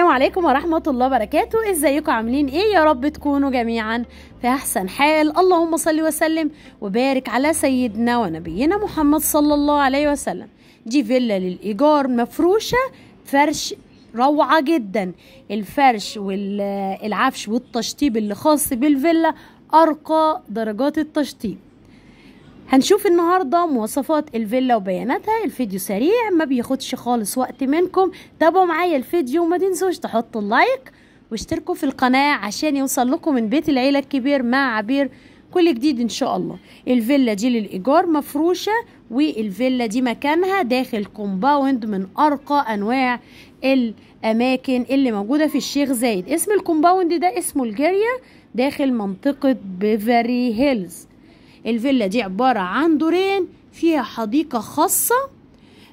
السلام عليكم ورحمة الله وبركاته ازيكم عاملين ايه يا رب تكونوا جميعا في احسن حال اللهم صل وسلم وبارك على سيدنا ونبينا محمد صلى الله عليه وسلم دي فيلا للايجار مفروشة فرش روعة جدا الفرش والعفش والتشطيب اللي خاص بالفيلا ارقى درجات التشطيب هنشوف النهاردة مواصفات الفيلا وبياناتها الفيديو سريع ما بياخدش خالص وقت منكم تابعوا معايا الفيديو وما تنسوش تحطوا اللايك واشتركوا في القناة عشان يوصل لكم من بيت العيلة الكبير مع عبير كل جديد ان شاء الله الفيلا دي للايجار مفروشه والفيلا دي مكانها داخل كومباوند من ارقى انواع الاماكن اللي موجوده في الشيخ زايد اسم الكومباوند ده اسمه الجاريه داخل منطقه بيفري هيلز الفيلا دي عبارة عن دورين فيها حديقة خاصة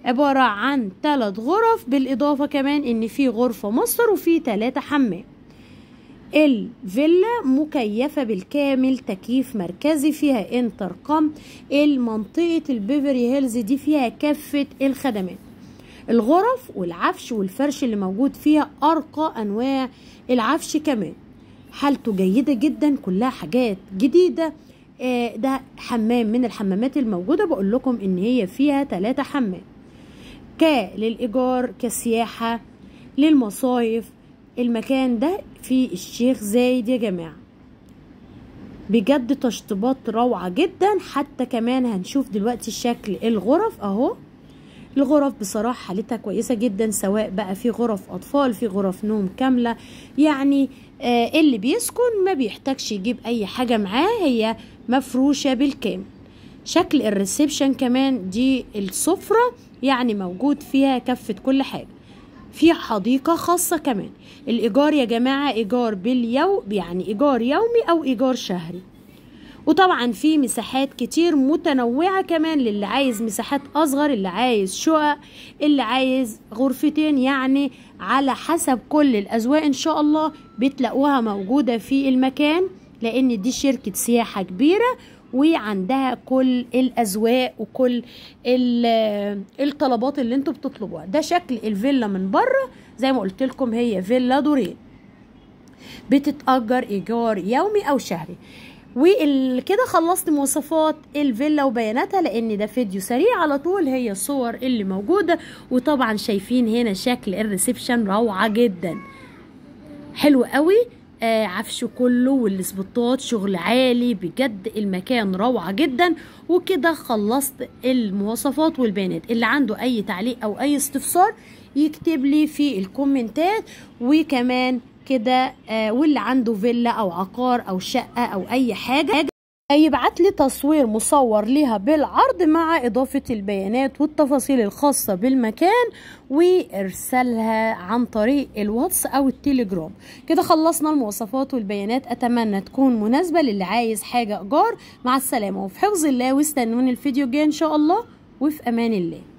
عبارة عن ثلاث غرف بالإضافة كمان إن في غرفة مصر وفي ثلاثة حمام الفيلا مكيفة بالكامل تكييف مركزي فيها انتركم المنطقة البيفري هيلز دي فيها كافة الخدمات الغرف والعفش والفرش اللي موجود فيها أرقى أنواع العفش كمان حالته جيدة جدا كلها حاجات جديدة آه، ده حمام من الحمامات الموجودة بقول لكم ان هي فيها ثلاثة حمام ك للإيجار كسياحة للمصايف المكان ده في الشيخ زايد يا جماعة بجد تشطيبات روعة جدا حتى كمان هنشوف دلوقتي شكل الغرف اهو الغرف بصراحه حالتها كويسه جدا سواء بقى في غرف اطفال في غرف نوم كامله يعني آه اللي بيسكن ما بيحتاجش يجيب اي حاجه معاه هي مفروشه بالكامل شكل الريسبشن كمان دي السفره يعني موجود فيها كفه كل حاجه في حديقة خاصة كمان الإيجار يا جماعة إيجار باليوم يعني إيجار يومي أو إيجار شهري وطبعا في مساحات كتير متنوعة كمان للي عايز مساحات أصغر اللي عايز شقق اللي عايز غرفتين يعني على حسب كل الأذواق إن شاء الله بتلاقوها موجودة في المكان لأن دي شركة سياحة كبيرة وعندها كل الأذواق وكل الطلبات اللي انتوا بتطلبوها ده شكل الفيلا من بره زي ما قلت لكم هي فيلا دورين بتتأجر إيجار يومي أو شهري وكده خلصت مواصفات الفيلا وبياناتها لان ده فيديو سريع على طول هي الصور اللي موجوده وطبعا شايفين هنا شكل الريسبشن روعه جدا حلو قوي آه عفشه كله والسبوتات شغل عالي بجد المكان روعه جدا وكده خلصت المواصفات والبيانات اللي عنده اي تعليق او اي استفسار يكتب لي في الكومنتات وكمان كده آه، واللي عنده فيلا او عقار او شقه او اي حاجه هيبعت لي تصوير مصور ليها بالعرض مع إضافة البيانات والتفاصيل الخاصة بالمكان وإرسالها عن طريق الواتس أو التليجرام كده خلصنا المواصفات والبيانات أتمنى تكون مناسبة للي عايز حاجة إيجار مع السلامة وفي حفظ الله واستنوني الفيديو الجاي إن شاء الله وفي أمان الله